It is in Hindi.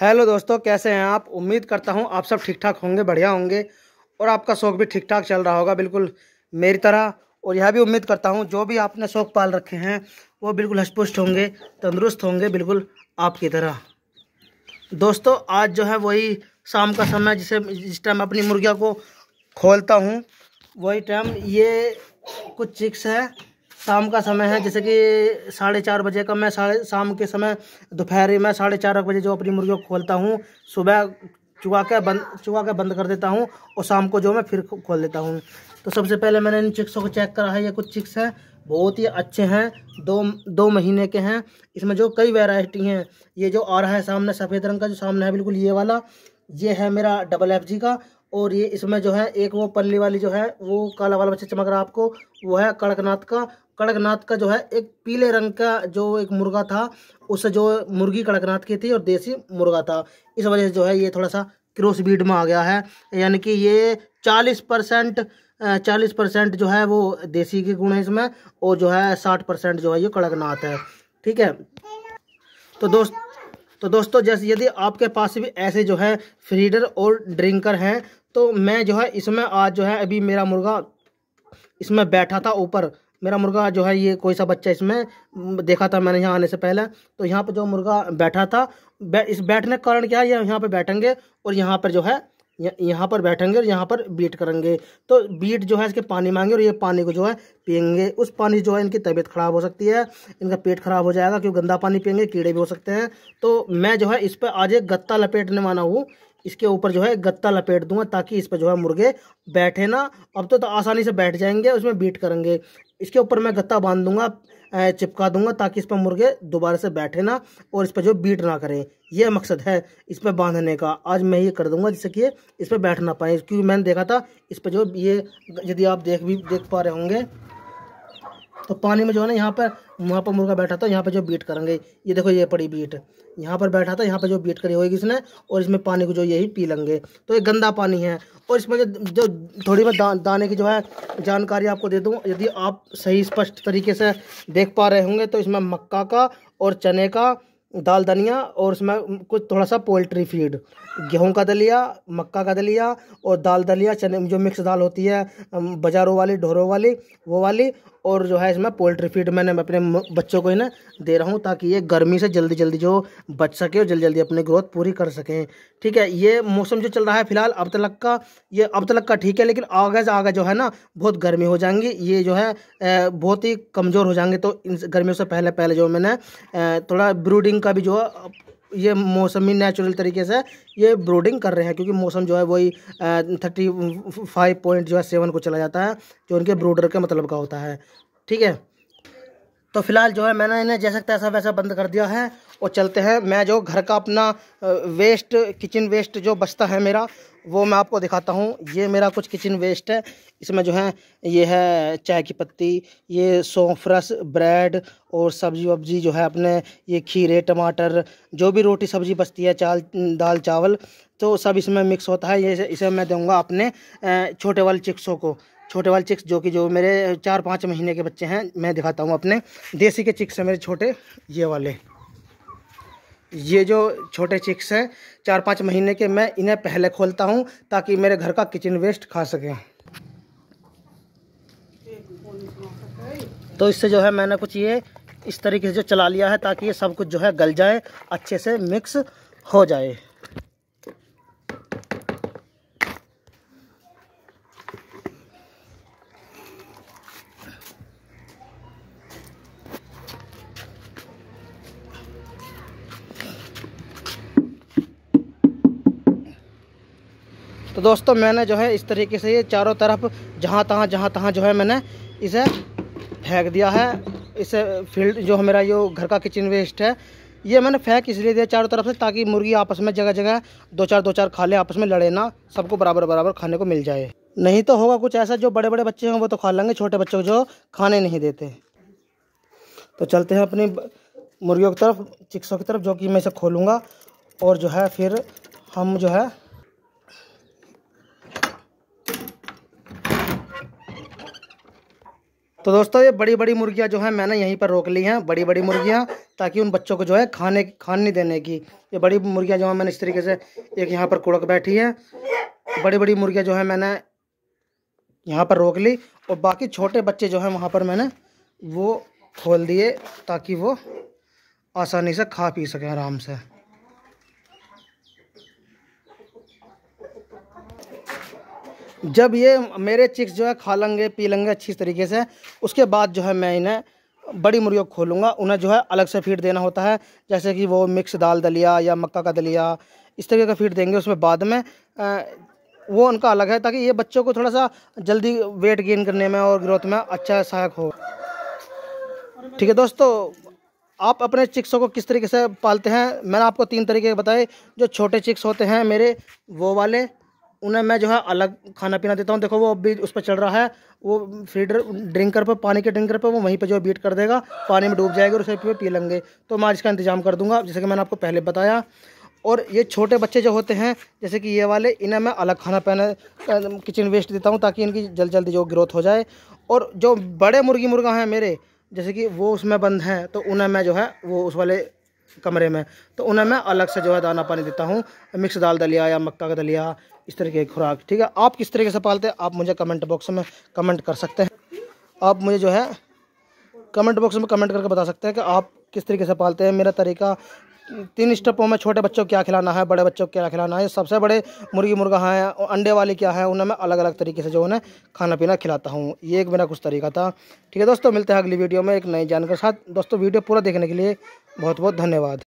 हेलो दोस्तों कैसे हैं आप उम्मीद करता हूं आप सब ठीक ठाक होंगे बढ़िया होंगे और आपका शौक़ भी ठीक ठाक चल रहा होगा बिल्कुल मेरी तरह और यह भी उम्मीद करता हूं जो भी आपने शौक़ पाल रखे हैं वो बिल्कुल हष्टपुष्ट होंगे तंदुरुस्त होंगे बिल्कुल आपकी तरह दोस्तों आज जो है वही शाम का समय जिसे जिस टाइम अपनी मुर्गियों को खोलता हूँ वही टाइम ये कुछ चिक्स है शाम का समय है जैसे कि साढ़े चार बजे का मैं साढ़े शाम के समय दोपहर में साढ़े चार बजे जो अपनी मुर्गियों को खोलता हूँ सुबह चुगा के बंद चुगा के बंद कर देता हूँ और शाम को जो मैं फिर खोल देता हूँ तो सबसे पहले मैंने इन चिक्सों को चेक करा है ये कुछ चिक्स हैं बहुत ही अच्छे हैं दो दो महीने के हैं इसमें जो कई वेराइटी हैं ये जो आ रहा है सामने सफ़ेद रंग का जो सामने है बिल्कुल ये वाला ये है मेरा डबल एफ जी का और ये इसमें जो है एक वो पल्ली वाली जो है वो काला वाला बच्चा चमक रहा आपको वो है कड़कनाथ का कड़कनाथ का जो है एक पीले रंग का जो एक मुर्गा था उससे जो मुर्गी कड़कनाथ की थी और देसी मुर्गा था इस वजह से जो है ये थोड़ा सा क्रॉस बीड में आ गया है यानी कि ये चालीस परसेंट चालीस परसेंट जो है वो देसी के गुण है इसमें और जो है साठ परसेंट जो है ये कड़कनाथ है ठीक है तो दोस्त तो दोस्तों जैसे यदि आपके पास भी ऐसे जो है फ्रीडर और ड्रिंकर हैं तो मैं जो है इसमें आज जो है अभी मेरा मुर्गा इसमें बैठा था ऊपर मेरा मुर्गा जो है ये कोई सा बच्चा इसमें देखा था मैंने यहाँ आने से पहले तो यहाँ पर जो मुर्गा बैठा था बै, इस बैठने का कारण क्या है यहाँ पर बैठेंगे और यहाँ पर जो है यहाँ पर बैठेंगे और यहाँ पर बीट करेंगे तो बीट जो है इसके पानी मांगे और ये पानी को जो है पियेंगे उस पानी जो है इनकी तबीयत ख़राब हो सकती है इनका पेट ख़राब हो जाएगा क्योंकि गंदा पानी पियेंगे कीड़े भी हो सकते हैं तो मैं जो है इस पर आज एक गत्ता लपेटने वाला हूँ इसके ऊपर जो है गत्ता लपेट दूंगा ताकि इस पर जो है मुर्गे बैठे ना अब तो, तो आसानी से बैठ जाएंगे उसमें बीट करेंगे इसके ऊपर मैं गत्ता बांध दूंगा चिपका दूंगा ताकि इस पर मुर्गे दोबारा से बैठे ना और इस पर जो बीट ना करें यह मकसद है इस पर बांधने का आज मैं ये कर दूंगा जिससे कि इस पर बैठ ना पाए क्योंकि मैंने देखा था इस पर जो ये यदि आप देख भी देख पा रहे होंगे तो पानी में जो है ना यहाँ पर वहाँ पर मुर्गा बैठा था यहाँ पर जो बीट करेंगे ये देखो ये पड़ी बीट यहाँ पर बैठा था यहाँ पर जो बीट करी होगी इसने और इसमें पानी को जो यही पी लेंगे तो ये गंदा पानी है और इसमें जो जो थोड़ी मैं दा, दाने की जो है जानकारी आपको दे दूँ यदि आप सही स्पष्ट तरीके से देख पा रहे होंगे तो इसमें मक्का का और चने का दाल धनिया और उसमें कुछ थोड़ा सा पोल्ट्री फीड गेहूं का दलिया मक्का का दलिया और दाल दलिया चने जो मिक्स दाल होती है बाज़ारों वाली ढोरों वाली वो वाली और जो है इसमें पोल्ट्री फीड मैंने अपने बच्चों को इन्हें दे रहा हूँ ताकि ये गर्मी से जल्दी जल्दी जो बच सके और जल्दी जल्दी अपनी ग्रोथ पूरी कर सकें ठीक है ये मौसम जो चल रहा है फिलहाल अब तक का ये अब तक का ठीक है लेकिन आगे से आगे जो है ना बहुत गर्मी हो जाएंगी ये जो है बहुत ही कमज़ोर हो जाएंगे तो इन गर्मियों से पहले पहले जो मैंने थोड़ा ब्रूडिंग का भी जो है ये मौसमी नेचुरल तरीके से ये ब्रोडिंग कर रहे हैं क्योंकि मौसम जो है वही थर्टी फाइव पॉइंट जो है सेवन को चला जाता है जो उनके ब्रोडर के मतलब का होता है ठीक है तो फिलहाल जो है मैंने इन्हें जैसा तैसा वैसा बंद कर दिया है और चलते हैं मैं जो घर का अपना वेस्ट किचन वेस्ट जो बचता है मेरा वो मैं आपको दिखाता हूँ ये मेरा कुछ किचन वेस्ट है इसमें जो है ये है चाय की पत्ती ये सौंफ रस ब्रेड और सब्जी वब्जी जो है अपने ये खीरे टमाटर जो भी रोटी सब्जी बचती है चाल दाल चावल तो सब इसमें मिक्स होता है ये इसे मैं दूँगा अपने छोटे वाले चिक्सों को छोटे वाले चिक्स जो कि जो मेरे चार पाँच महीने के बच्चे हैं मैं दिखाता हूँ अपने देसी के चिक्स हैं मेरे छोटे ये वाले ये जो छोटे चिक्स हैं चार पाँच महीने के मैं इन्हें पहले खोलता हूँ ताकि मेरे घर का किचन वेस्ट खा सकें तो इससे जो है मैंने कुछ ये इस तरीके से जो चला लिया है ताकि ये सब कुछ जो है गल जाए अच्छे से मिक्स हो जाए तो दोस्तों मैंने जो है इस तरीके से ये चारों तरफ जहाँ तहाँ जहाँ तहाँ जो है मैंने इसे फेंक दिया है इसे फील्ड जो मेरा ये घर का किचन वेस्ट है ये मैंने फेंक इसलिए दिया चारों तरफ से ताकि मुर्गी आपस में जगह जगह दो चार दो चार खा ले आपस में लड़े ना सबको बराबर बराबर खाने को मिल जाए नहीं तो होगा कुछ ऐसा जो बड़े बड़े बच्चे हैं वो तो खा लेंगे छोटे बच्चों को जो खाने नहीं देते तो चलते हैं अपनी मुर्गियों की तरफ चिक्सों की तरफ जो कि मैं इसे खोलूँगा और जो है फिर हम जो है तो दोस्तों ये बड़ी बड़ी मुर्गियाँ जो हैं मैंने यहीं पर रोक ली हैं बड़ी बड़ी मुर्गियाँ ताकि उन बच्चों को जो है खाने खाने नहीं देने की ये बड़ी मुर्गियाँ जो है मैंने इस तरीके से एक यहाँ पर कुड़क बैठी है बड़ी बड़ी मुर्गियाँ जो है मैंने यहाँ पर रोक ली और बाकी छोटे बच्चे जो हैं वहाँ पर मैंने वो खोल दिए ताकि वो आसानी से खा पी सकें आराम से जब ये मेरे चिक्स जो है खा लेंगे पी लेंगे अच्छी तरीके से उसके बाद जो है मैं इन्हें बड़ी मुर्गियों को खोलूँगा उन्हें जो है अलग से फीड देना होता है जैसे कि वो मिक्स दाल दलिया या मक्का का दलिया इस तरीके का फीड देंगे उसमें बाद में वो उनका अलग है ताकि ये बच्चों को थोड़ा सा जल्दी वेट गेन करने में और ग्रोथ में अच्छा सहायक हो ठीक है दोस्तों आप अपने चिक्सों को किस तरीके से पालते हैं मैंने आपको तीन तरीके बताए जो छोटे चिक्स होते हैं मेरे वो वाले उन्हें मैं जो है अलग खाना पीना देता हूँ देखो वो अभी उस पर चल रहा है वो फीडर ड्रिंकर पर पानी के ड्रिंकर पर वो वहीं पर जो है बीट कर देगा पानी में डूब जाएगा और उसे पी लेंगे तो मैं इसका इंतजाम कर दूँगा जैसे कि मैंने आपको पहले बताया और ये छोटे बच्चे जो होते हैं जैसे कि ये वाले इन्हें मैं अलग खाना पहने किचन वेस्ट देता हूँ ताकि इनकी जल्द जल्दी जो ग्रोथ हो जाए और जो बड़े मुर्गी मुर्गा हैं मेरे जैसे कि वो उसमें बंद हैं तो उन्हें मैं जो है वो उस वाले कमरे में तो उन्हें मैं अलग से जो है दाना पानी देता हूँ मिक्स दाल दलिया या मक्का का दलिया इस तरीके की खुराक ठीक है आप किस तरीके से पालते हैं आप मुझे कमेंट बॉक्स में कमेंट कर सकते हैं आप मुझे जो है कमेंट बॉक्स में कमेंट करके बता सकते हैं कि आप किस तरीके से पालते हैं मेरा तरीका तीन स्टेपों में छोटे बच्चों को क्या खिलाना है बड़े बच्चों को क्या खिलाना है सबसे बड़े मुर्गी मुर्गा हैं और अंडे वाले क्या है उन्हें मैं अलग अलग तरीके से जो उन्हें खाना पीना खिलाता हूँ ये एक मेरा कुछ तरीका था ठीक है दोस्तों मिलते हैं अगली वीडियो में एक नई जानकारी के साथ दोस्तों वीडियो पूरा देखने के लिए बहुत बहुत धन्यवाद